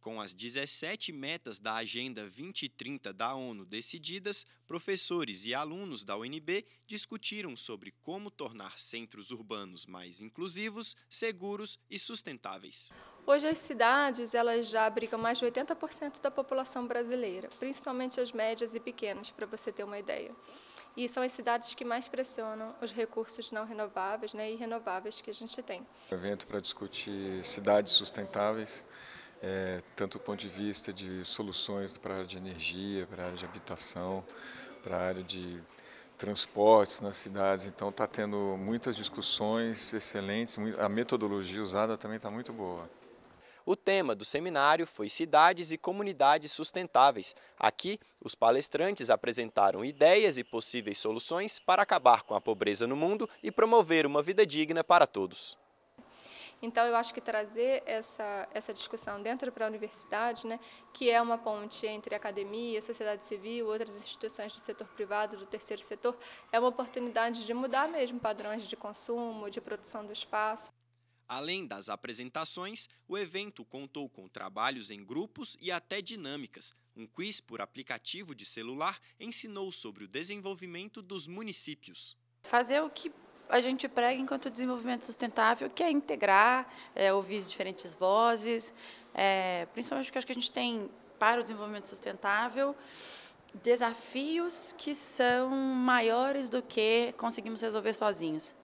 Com as 17 metas da Agenda 2030 da ONU decididas, professores e alunos da UNB discutiram sobre como tornar centros urbanos mais inclusivos, seguros e sustentáveis. Hoje as cidades elas já abrigam mais de 80% da população brasileira, principalmente as médias e pequenas, para você ter uma ideia. E são as cidades que mais pressionam os recursos não renováveis né, e renováveis que a gente tem. Um evento para discutir cidades sustentáveis é, tanto do ponto de vista de soluções para a área de energia, para a área de habitação, para a área de transportes nas cidades. Então está tendo muitas discussões excelentes, a metodologia usada também está muito boa. O tema do seminário foi Cidades e Comunidades Sustentáveis. Aqui, os palestrantes apresentaram ideias e possíveis soluções para acabar com a pobreza no mundo e promover uma vida digna para todos. Então, eu acho que trazer essa, essa discussão dentro para a universidade, né, que é uma ponte entre academia, sociedade civil, outras instituições do setor privado, do terceiro setor, é uma oportunidade de mudar mesmo padrões de consumo, de produção do espaço. Além das apresentações, o evento contou com trabalhos em grupos e até dinâmicas. Um quiz por aplicativo de celular ensinou sobre o desenvolvimento dos municípios. Fazer o que a gente prega enquanto desenvolvimento sustentável, que é integrar, é, ouvir diferentes vozes, é, principalmente porque acho que a gente tem, para o desenvolvimento sustentável, desafios que são maiores do que conseguimos resolver sozinhos.